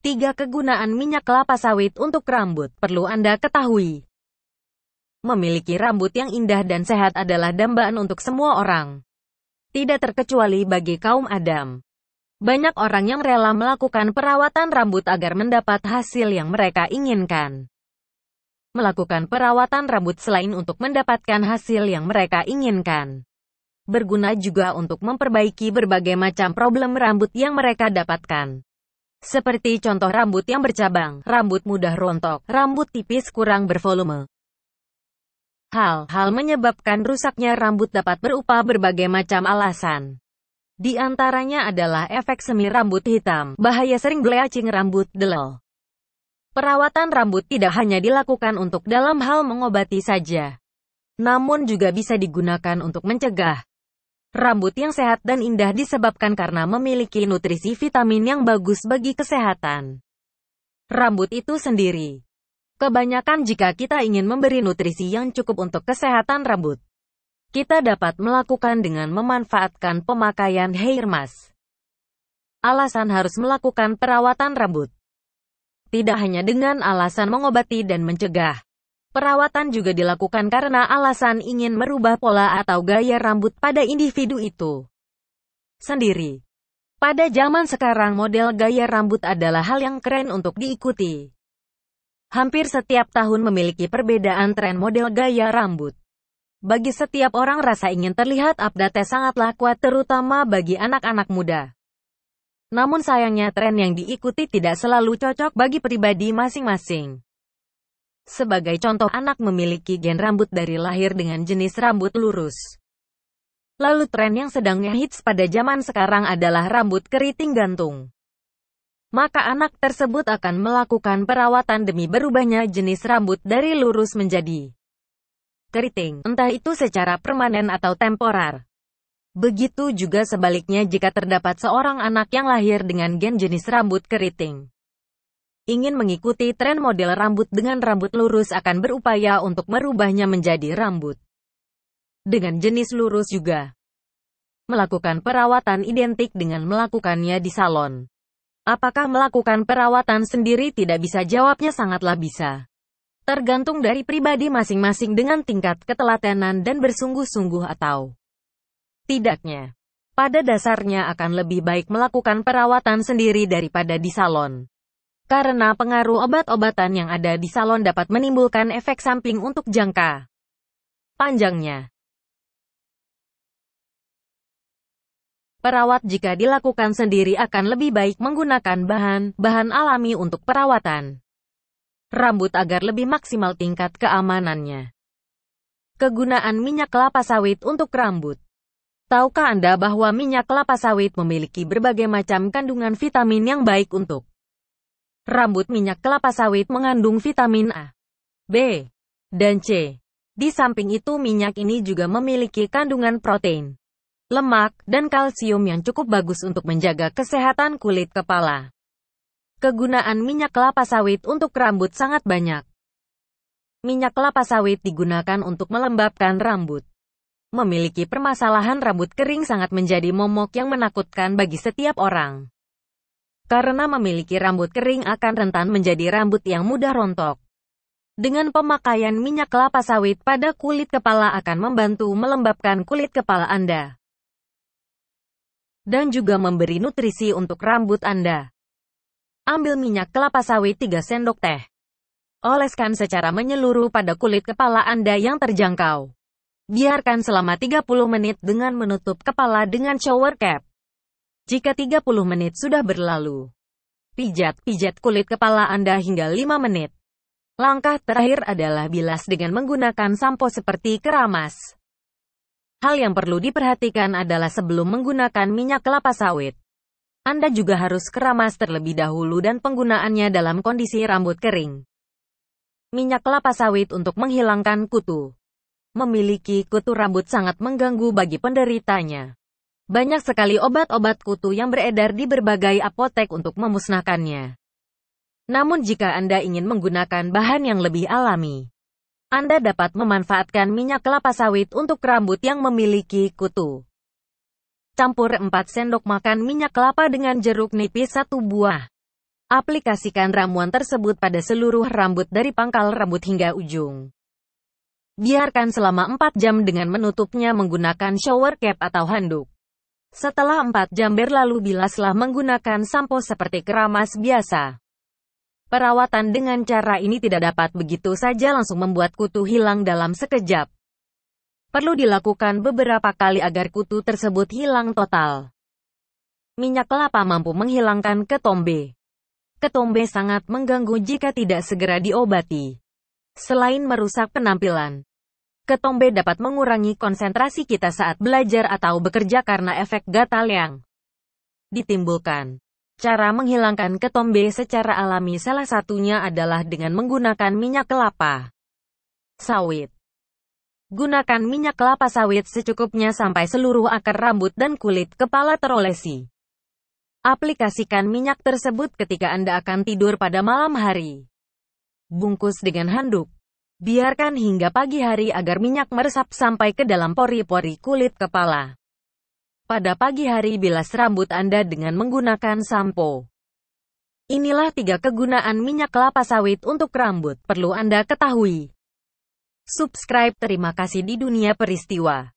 3. Kegunaan minyak kelapa sawit untuk rambut perlu Anda ketahui. Memiliki rambut yang indah dan sehat adalah dambaan untuk semua orang. Tidak terkecuali bagi kaum Adam. Banyak orang yang rela melakukan perawatan rambut agar mendapat hasil yang mereka inginkan. Melakukan perawatan rambut selain untuk mendapatkan hasil yang mereka inginkan berguna juga untuk memperbaiki berbagai macam problem rambut yang mereka dapatkan. Seperti contoh rambut yang bercabang, rambut mudah rontok, rambut tipis kurang bervolume. Hal-hal menyebabkan rusaknya rambut dapat berupa berbagai macam alasan. Di antaranya adalah efek semi rambut hitam, bahaya sering bleaching rambut, delol. Perawatan rambut tidak hanya dilakukan untuk dalam hal mengobati saja, namun juga bisa digunakan untuk mencegah, Rambut yang sehat dan indah disebabkan karena memiliki nutrisi vitamin yang bagus bagi kesehatan. Rambut itu sendiri. Kebanyakan jika kita ingin memberi nutrisi yang cukup untuk kesehatan rambut, kita dapat melakukan dengan memanfaatkan pemakaian hair mask. Alasan harus melakukan perawatan rambut. Tidak hanya dengan alasan mengobati dan mencegah, Perawatan juga dilakukan karena alasan ingin merubah pola atau gaya rambut pada individu itu sendiri. Pada zaman sekarang model gaya rambut adalah hal yang keren untuk diikuti. Hampir setiap tahun memiliki perbedaan tren model gaya rambut. Bagi setiap orang rasa ingin terlihat update sangatlah kuat terutama bagi anak-anak muda. Namun sayangnya tren yang diikuti tidak selalu cocok bagi pribadi masing-masing. Sebagai contoh anak memiliki gen rambut dari lahir dengan jenis rambut lurus. Lalu tren yang sedang hits pada zaman sekarang adalah rambut keriting gantung. Maka anak tersebut akan melakukan perawatan demi berubahnya jenis rambut dari lurus menjadi keriting, entah itu secara permanen atau temporar. Begitu juga sebaliknya jika terdapat seorang anak yang lahir dengan gen jenis rambut keriting ingin mengikuti tren model rambut dengan rambut lurus akan berupaya untuk merubahnya menjadi rambut dengan jenis lurus juga. Melakukan perawatan identik dengan melakukannya di salon. Apakah melakukan perawatan sendiri tidak bisa? Jawabnya sangatlah bisa. Tergantung dari pribadi masing-masing dengan tingkat ketelatenan dan bersungguh-sungguh atau tidaknya. Pada dasarnya akan lebih baik melakukan perawatan sendiri daripada di salon. Karena pengaruh obat-obatan yang ada di salon dapat menimbulkan efek samping untuk jangka panjangnya. Perawat jika dilakukan sendiri akan lebih baik menggunakan bahan-bahan alami untuk perawatan rambut agar lebih maksimal tingkat keamanannya. Kegunaan minyak kelapa sawit untuk rambut. Tahukah Anda bahwa minyak kelapa sawit memiliki berbagai macam kandungan vitamin yang baik untuk Rambut minyak kelapa sawit mengandung vitamin A, B, dan C. Di samping itu minyak ini juga memiliki kandungan protein, lemak, dan kalsium yang cukup bagus untuk menjaga kesehatan kulit kepala. Kegunaan minyak kelapa sawit untuk rambut sangat banyak. Minyak kelapa sawit digunakan untuk melembabkan rambut. Memiliki permasalahan rambut kering sangat menjadi momok yang menakutkan bagi setiap orang. Karena memiliki rambut kering akan rentan menjadi rambut yang mudah rontok. Dengan pemakaian minyak kelapa sawit pada kulit kepala akan membantu melembabkan kulit kepala Anda. Dan juga memberi nutrisi untuk rambut Anda. Ambil minyak kelapa sawit 3 sendok teh. Oleskan secara menyeluruh pada kulit kepala Anda yang terjangkau. Biarkan selama 30 menit dengan menutup kepala dengan shower cap. Jika 30 menit sudah berlalu, pijat-pijat kulit kepala Anda hingga 5 menit. Langkah terakhir adalah bilas dengan menggunakan sampo seperti keramas. Hal yang perlu diperhatikan adalah sebelum menggunakan minyak kelapa sawit. Anda juga harus keramas terlebih dahulu dan penggunaannya dalam kondisi rambut kering. Minyak kelapa sawit untuk menghilangkan kutu. Memiliki kutu rambut sangat mengganggu bagi penderitanya. Banyak sekali obat-obat kutu yang beredar di berbagai apotek untuk memusnahkannya. Namun jika Anda ingin menggunakan bahan yang lebih alami, Anda dapat memanfaatkan minyak kelapa sawit untuk rambut yang memiliki kutu. Campur 4 sendok makan minyak kelapa dengan jeruk nipis satu buah. Aplikasikan ramuan tersebut pada seluruh rambut dari pangkal rambut hingga ujung. Biarkan selama 4 jam dengan menutupnya menggunakan shower cap atau handuk. Setelah 4 jam berlalu bilaslah menggunakan sampo seperti keramas biasa. Perawatan dengan cara ini tidak dapat begitu saja langsung membuat kutu hilang dalam sekejap. Perlu dilakukan beberapa kali agar kutu tersebut hilang total. Minyak kelapa mampu menghilangkan ketombe. Ketombe sangat mengganggu jika tidak segera diobati. Selain merusak penampilan, ketombe dapat mengurangi konsentrasi kita saat belajar atau bekerja karena efek gatal yang ditimbulkan. Cara menghilangkan ketombe secara alami salah satunya adalah dengan menggunakan minyak kelapa sawit. Gunakan minyak kelapa sawit secukupnya sampai seluruh akar rambut dan kulit kepala terolesi. Aplikasikan minyak tersebut ketika Anda akan tidur pada malam hari. Bungkus dengan handuk. Biarkan hingga pagi hari agar minyak meresap sampai ke dalam pori-pori kulit kepala. Pada pagi hari bilas rambut Anda dengan menggunakan sampo. Inilah tiga kegunaan minyak kelapa sawit untuk rambut perlu Anda ketahui. Subscribe terima kasih di dunia peristiwa.